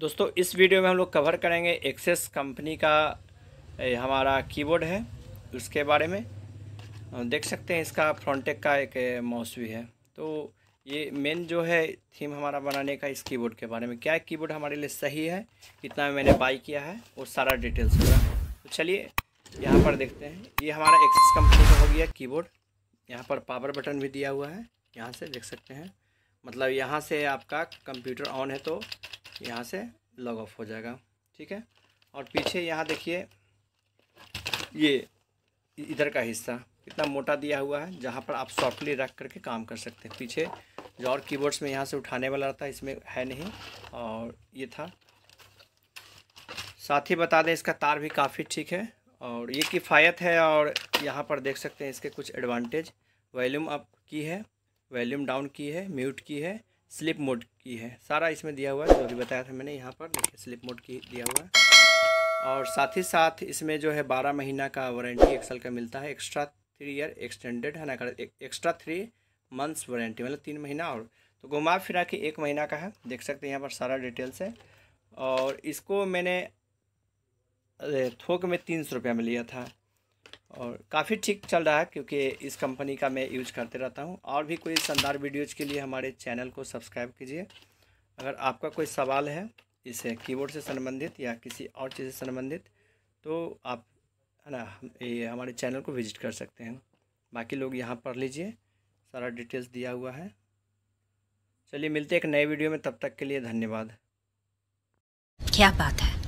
दोस्तों इस वीडियो में हम लोग कवर करेंगे एक्सेस कंपनी का हमारा कीबोर्ड है उसके बारे में देख सकते हैं इसका फ्रंटेक का एक माउस भी है तो ये मेन जो है थीम हमारा बनाने का इस कीबोर्ड के बारे में क्या कीबोर्ड हमारे लिए सही है कितना मैंने बाई किया है वो सारा डिटेल्स होगा तो चलिए यहाँ पर देखते हैं ये हमारा एक्सेस कंपनी का हो गया कीबोर्ड यहाँ पर पावर बटन भी दिया हुआ है यहाँ से देख सकते हैं मतलब यहाँ से आपका कंप्यूटर ऑन है तो यहाँ से लॉग ऑफ हो जाएगा ठीक है और पीछे यहाँ देखिए ये इधर का हिस्सा कितना मोटा दिया हुआ है जहाँ पर आप सॉफ्टली रख करके काम कर सकते हैं पीछे जो और कीबोर्ड्स में यहाँ से उठाने वाला रहता है इसमें है नहीं और ये था साथ ही बता दें इसका तार भी काफ़ी ठीक है और ये किफ़ायत है और यहाँ पर देख सकते हैं इसके कुछ एडवांटेज वॉल्यूम अप की है वॉल्यूम डाउन की है म्यूट की है स्लिप मोड की है सारा इसमें दिया हुआ है जो भी बताया था मैंने यहाँ पर देखिए स्लिप मोड की दिया हुआ है और साथ ही साथ इसमें जो है बारह महीना का वारंटी एक्सल का मिलता है एक्स्ट्रा थ्री ईयर एक्सटेंडेड है ना कर एक्स्ट्रा थ्री मंथ्स वारंटी मतलब तीन महीना और तो घुमा फिरा के एक महीना का है देख सकते हैं यहाँ पर सारा डिटेल्स है और इसको मैंने थोक में तीन सौ रुपया में लिया था और काफ़ी ठीक चल रहा है क्योंकि इस कंपनी का मैं यूज करते रहता हूँ और भी कोई शानदार वीडियोज़ के लिए हमारे चैनल को सब्सक्राइब कीजिए अगर आपका कोई सवाल है इसे कीबोर्ड से संबंधित या किसी और चीज़ से संबंधित तो आप है ना ये हमारे चैनल को विजिट कर सकते हैं बाकी लोग यहाँ पढ़ लीजिए सारा डिटेल्स दिया हुआ है चलिए मिलते हैं एक नए वीडियो में तब तक के लिए धन्यवाद क्या बात है